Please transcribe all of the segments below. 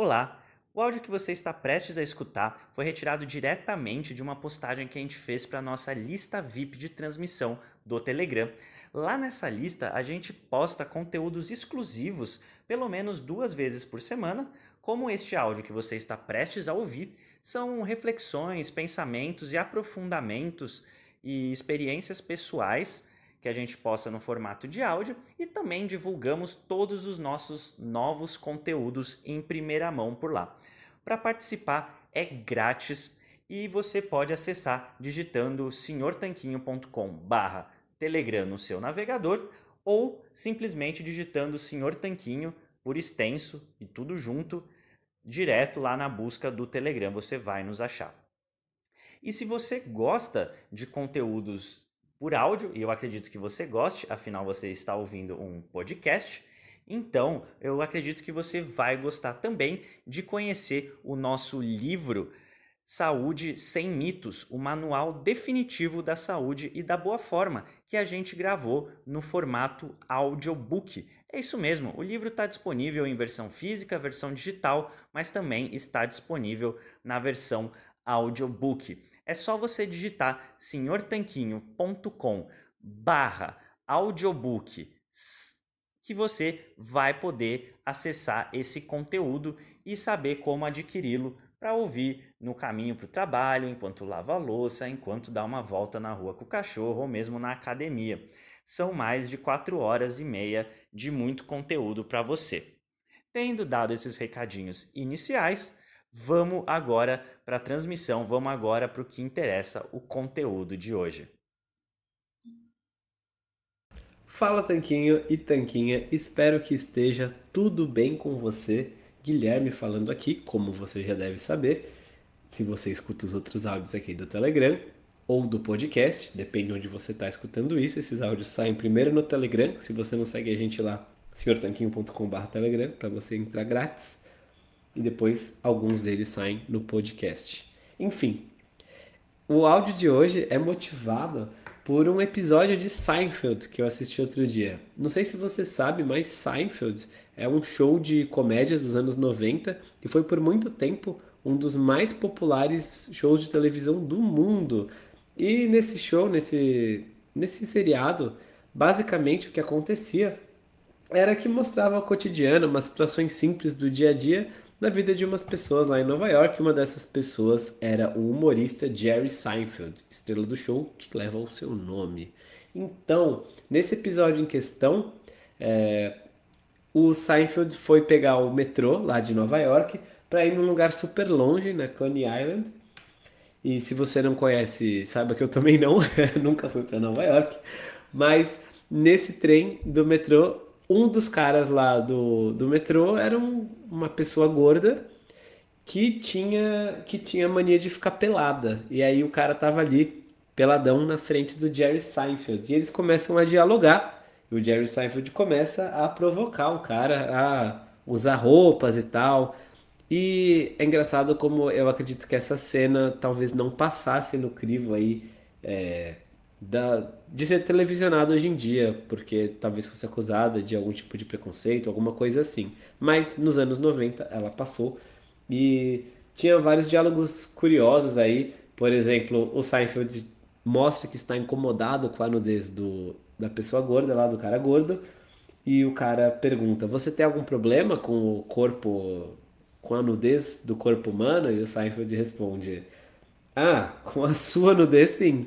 Olá! O áudio que você está prestes a escutar foi retirado diretamente de uma postagem que a gente fez para a nossa lista VIP de transmissão do Telegram. Lá nessa lista, a gente posta conteúdos exclusivos pelo menos duas vezes por semana, como este áudio que você está prestes a ouvir, são reflexões, pensamentos e aprofundamentos e experiências pessoais que a gente possa no formato de áudio e também divulgamos todos os nossos novos conteúdos em primeira mão por lá. Para participar é grátis e você pode acessar digitando senhortanquinho.com/telegram no seu navegador ou simplesmente digitando Senhor Tanquinho por extenso e tudo junto direto lá na busca do Telegram, você vai nos achar. E se você gosta de conteúdos por áudio, e eu acredito que você goste, afinal você está ouvindo um podcast. Então, eu acredito que você vai gostar também de conhecer o nosso livro Saúde Sem Mitos, o manual definitivo da saúde e da boa forma, que a gente gravou no formato audiobook. É isso mesmo, o livro está disponível em versão física, versão digital, mas também está disponível na versão audiobook. É só você digitar senhortanquinho.com barra audiobook que você vai poder acessar esse conteúdo e saber como adquiri-lo para ouvir no caminho para o trabalho, enquanto lava a louça, enquanto dá uma volta na rua com o cachorro ou mesmo na academia. São mais de 4 horas e meia de muito conteúdo para você. Tendo dado esses recadinhos iniciais, Vamos agora para a transmissão, vamos agora para o que interessa o conteúdo de hoje. Fala Tanquinho e Tanquinha, espero que esteja tudo bem com você. Guilherme falando aqui, como você já deve saber, se você escuta os outros áudios aqui do Telegram ou do podcast, depende onde você está escutando isso. Esses áudios saem primeiro no Telegram, se você não segue a gente lá, senhortanquinho.com.br Telegram, para você entrar grátis e depois alguns deles saem no podcast. Enfim, o áudio de hoje é motivado por um episódio de Seinfeld que eu assisti outro dia. Não sei se você sabe, mas Seinfeld é um show de comédia dos anos 90 e foi por muito tempo um dos mais populares shows de televisão do mundo. E nesse show, nesse, nesse seriado, basicamente o que acontecia era que mostrava o cotidiano, umas situações simples do dia a dia na vida de umas pessoas lá em Nova York. Uma dessas pessoas era o humorista Jerry Seinfeld, estrela do show que leva o seu nome. Então, nesse episódio em questão, é, o Seinfeld foi pegar o metrô lá de Nova York para ir num lugar super longe, na Coney Island. E se você não conhece, saiba que eu também não, nunca fui para Nova York. Mas nesse trem do metrô, um dos caras lá do, do metrô era um, uma pessoa gorda que tinha que tinha mania de ficar pelada. E aí o cara tava ali peladão na frente do Jerry Seinfeld. E eles começam a dialogar. E o Jerry Seinfeld começa a provocar o cara a usar roupas e tal. E é engraçado como eu acredito que essa cena talvez não passasse no crivo aí é, da, de ser televisionado hoje em dia, porque talvez fosse acusada de algum tipo de preconceito, alguma coisa assim. Mas nos anos 90 ela passou e tinha vários diálogos curiosos aí. Por exemplo, o Seinfeld mostra que está incomodado com a nudez do, da pessoa gorda, lá do cara gordo, e o cara pergunta: Você tem algum problema com o corpo, com a nudez do corpo humano? E o Seinfeld responde: Ah, com a sua nudez, sim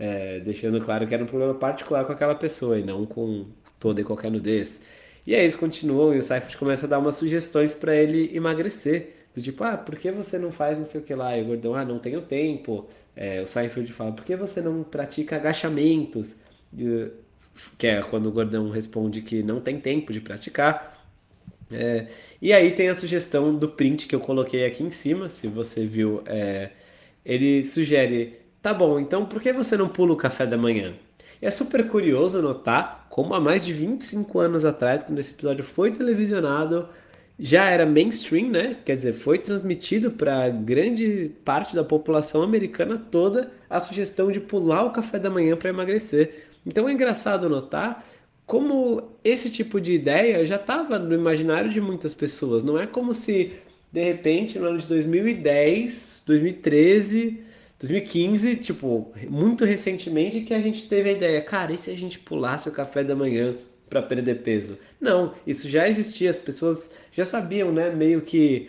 é, deixando claro que era um problema particular com aquela pessoa e não com toda e qualquer nudez. E aí eles continuam e o Seifert começa a dar umas sugestões para ele emagrecer. Do tipo, ah, por que você não faz não sei o que lá? E o Gordão, ah, não tenho tempo. É, o Seinfeld fala, por que você não pratica agachamentos? E, que é quando o Gordão responde que não tem tempo de praticar. É, e aí tem a sugestão do print que eu coloquei aqui em cima, se você viu. É, ele sugere Tá bom, então por que você não pula o café da manhã? E é super curioso notar como há mais de 25 anos atrás, quando esse episódio foi televisionado, já era mainstream, né? Quer dizer, foi transmitido para grande parte da população americana toda a sugestão de pular o café da manhã para emagrecer. Então é engraçado notar como esse tipo de ideia já estava no imaginário de muitas pessoas. Não é como se de repente no ano de 2010, 2013 2015, tipo, muito recentemente que a gente teve a ideia, cara, e se a gente pulasse o café da manhã para perder peso? Não, isso já existia, as pessoas já sabiam, né, meio que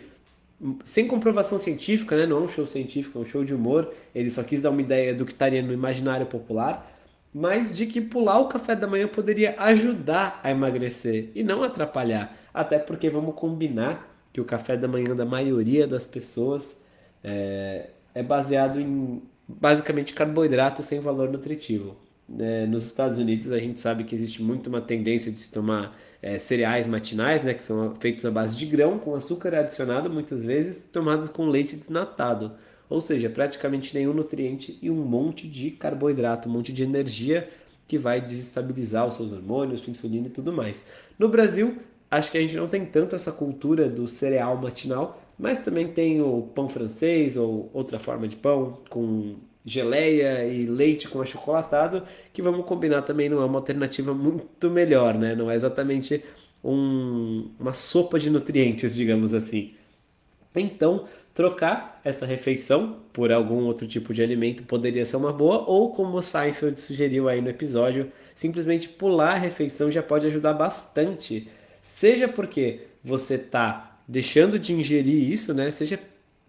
sem comprovação científica, né, não é um show científico, é um show de humor, ele só quis dar uma ideia do que estaria no imaginário popular, mas de que pular o café da manhã poderia ajudar a emagrecer e não atrapalhar, até porque vamos combinar que o café da manhã da maioria das pessoas é, é baseado em basicamente carboidrato sem valor nutritivo. É, nos Estados Unidos a gente sabe que existe muito uma tendência de se tomar é, cereais matinais, né, que são feitos à base de grão com açúcar adicionado muitas vezes, tomados com leite desnatado. Ou seja, praticamente nenhum nutriente e um monte de carboidrato, um monte de energia que vai desestabilizar os seus hormônios, sua insulina e tudo mais. No Brasil, acho que a gente não tem tanto essa cultura do cereal matinal, mas também tem o pão francês ou outra forma de pão com geleia e leite com achocolatado, que vamos combinar também não é uma alternativa muito melhor, né? Não é exatamente um, uma sopa de nutrientes, digamos assim. Então, trocar essa refeição por algum outro tipo de alimento poderia ser uma boa, ou como o Seinfeld sugeriu aí no episódio, simplesmente pular a refeição já pode ajudar bastante. Seja porque você está deixando de ingerir isso, né? Seja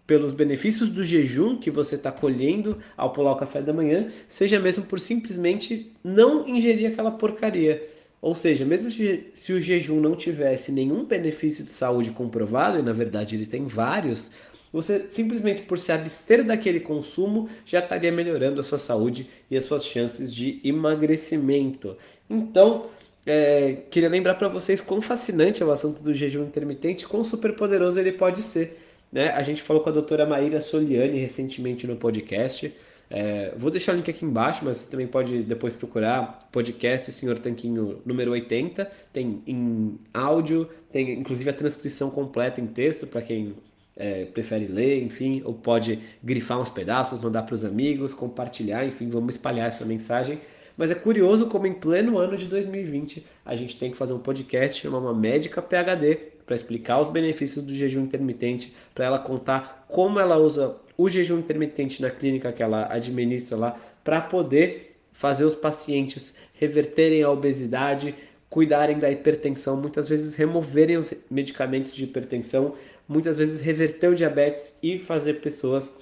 pelos benefícios do jejum que você está colhendo ao pular o café da manhã, seja mesmo por simplesmente não ingerir aquela porcaria. Ou seja, mesmo se o jejum não tivesse nenhum benefício de saúde comprovado, e na verdade ele tem vários, você simplesmente por se abster daquele consumo já estaria melhorando a sua saúde e as suas chances de emagrecimento. Então, é, queria lembrar para vocês quão fascinante é o assunto do jejum intermitente, quão super poderoso ele pode ser. Né? A gente falou com a doutora Maíra Soliani recentemente no podcast. É, vou deixar o link aqui embaixo, mas você também pode depois procurar podcast Senhor Tanquinho número 80. Tem em áudio, tem inclusive a transcrição completa em texto para quem é, prefere ler, enfim, ou pode grifar uns pedaços, mandar para os amigos, compartilhar, enfim, vamos espalhar essa mensagem. Mas é curioso como em pleno ano de 2020 a gente tem que fazer um podcast, chamar uma médica PhD para explicar os benefícios do jejum intermitente, para ela contar como ela usa o jejum intermitente na clínica que ela administra lá para poder fazer os pacientes reverterem a obesidade, cuidarem da hipertensão, muitas vezes removerem os medicamentos de hipertensão, muitas vezes reverter o diabetes e fazer pessoas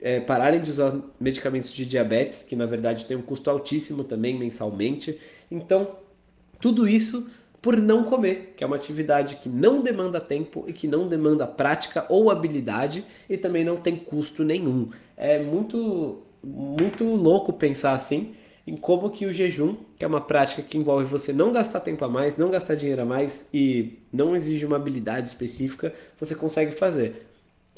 é, pararem de usar medicamentos de diabetes, que na verdade tem um custo altíssimo também mensalmente. Então, tudo isso por não comer, que é uma atividade que não demanda tempo e que não demanda prática ou habilidade e também não tem custo nenhum. É muito muito louco pensar assim em como que o jejum, que é uma prática que envolve você não gastar tempo a mais, não gastar dinheiro a mais e não exige uma habilidade específica, você consegue fazer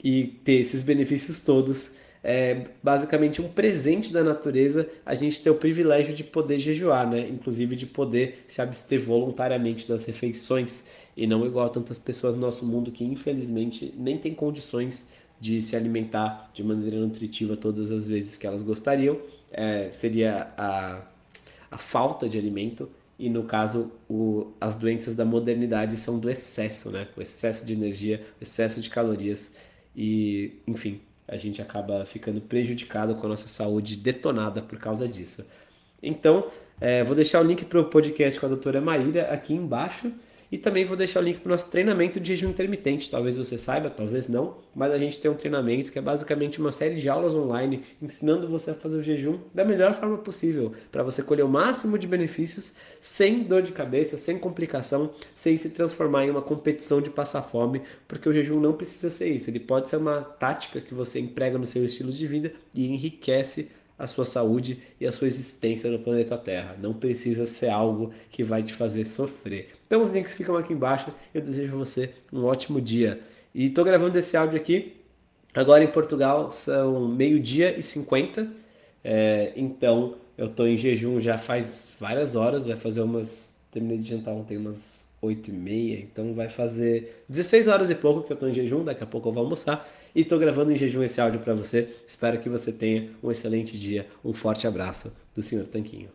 e ter esses benefícios todos é basicamente um presente da natureza a gente ter o privilégio de poder jejuar, né? Inclusive de poder se abster voluntariamente das refeições e não igual a tantas pessoas no nosso mundo que infelizmente nem tem condições de se alimentar de maneira nutritiva todas as vezes que elas gostariam. É, seria a, a falta de alimento e no caso o, as doenças da modernidade são do excesso, né? O excesso de energia, excesso de calorias e, enfim, a gente acaba ficando prejudicado com a nossa saúde detonada por causa disso. Então, é, vou deixar o link para o podcast com a doutora Maíra aqui embaixo. E também vou deixar o link para o nosso treinamento de jejum intermitente. Talvez você saiba, talvez não, mas a gente tem um treinamento que é basicamente uma série de aulas online ensinando você a fazer o jejum da melhor forma possível, para você colher o máximo de benefícios sem dor de cabeça, sem complicação, sem se transformar em uma competição de passar fome, porque o jejum não precisa ser isso. Ele pode ser uma tática que você emprega no seu estilo de vida e enriquece a sua saúde e a sua existência no planeta Terra. Não precisa ser algo que vai te fazer sofrer. Então os links ficam aqui embaixo. Eu desejo a você um ótimo dia. E estou gravando esse áudio aqui. Agora em Portugal são meio-dia e 50. É, então eu estou em jejum já faz várias horas. Vai fazer umas. Terminei de jantar ontem, umas 8 e meia. Então vai fazer 16 horas e pouco que eu estou em jejum. Daqui a pouco eu vou almoçar e estou gravando em jejum esse áudio para você. Espero que você tenha um excelente dia. Um forte abraço do Sr. Tanquinho.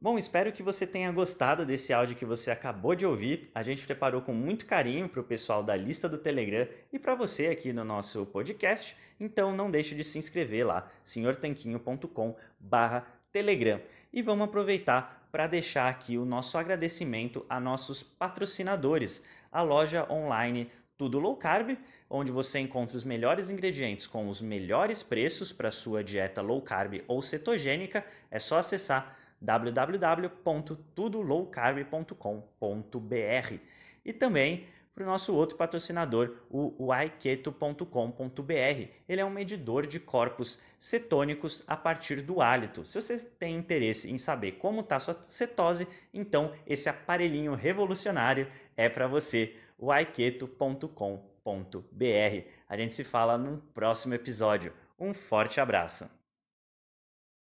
Bom, espero que você tenha gostado desse áudio que você acabou de ouvir. A gente preparou com muito carinho para o pessoal da lista do Telegram e para você aqui no nosso podcast. Então não deixe de se inscrever lá, senhortanquinho.com/telegram. E vamos aproveitar para deixar aqui o nosso agradecimento a nossos patrocinadores, a loja online tudo low carb, onde você encontra os melhores ingredientes com os melhores preços para sua dieta low carb ou cetogênica, é só acessar www.tudolowcarb.com.br e também para o nosso outro patrocinador, o uaiketo.com.br. Ele é um medidor de corpos cetônicos a partir do hálito. Se você tem interesse em saber como está sua cetose, então esse aparelhinho revolucionário é para você waiketo.com.br. A gente se fala num próximo episódio. Um forte abraço!